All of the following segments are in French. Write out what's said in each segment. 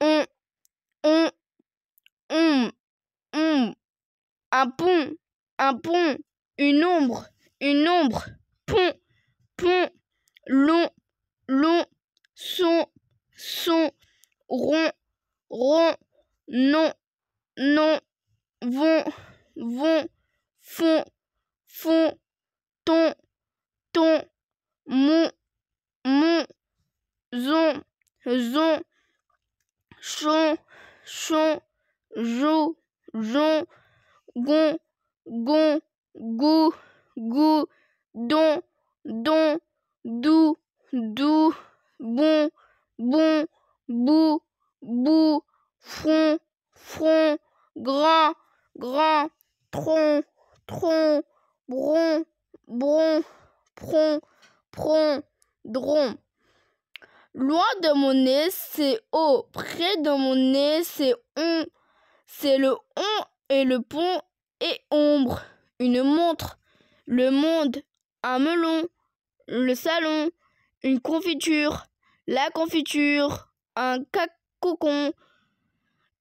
On, on, on, on. Un pont, un pont. Une ombre, une ombre. Pont, pont. Long, long. Son, son. Rond, rond. Non, non. Vont, vont. font, font, Ton, ton. Mon, mon. Zon, zon chon, chon, jo, jon, gon, gon, gou, gou, don, don, dou, dou, bon, bon, bou, bou, front, front, grand, grand, tronc, tronc, bron, bron, pron, pron, dron. Loin de mon nez, c'est haut. Près de mon nez, c'est On. C'est le On et le pont et ombre. Une montre. Le monde. Un melon. Le salon. Une confiture. La confiture. Un cacocon.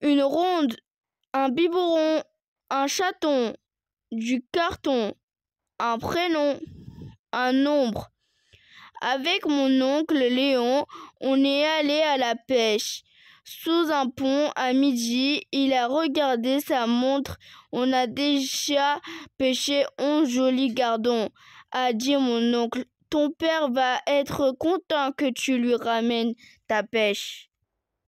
Une ronde. Un biberon. Un chaton. Du carton. Un prénom. Un nombre. Avec mon oncle Léon, on est allé à la pêche. Sous un pont, à midi, il a regardé sa montre. On a déjà pêché un joli gardon. a dit mon oncle. Ton père va être content que tu lui ramènes ta pêche.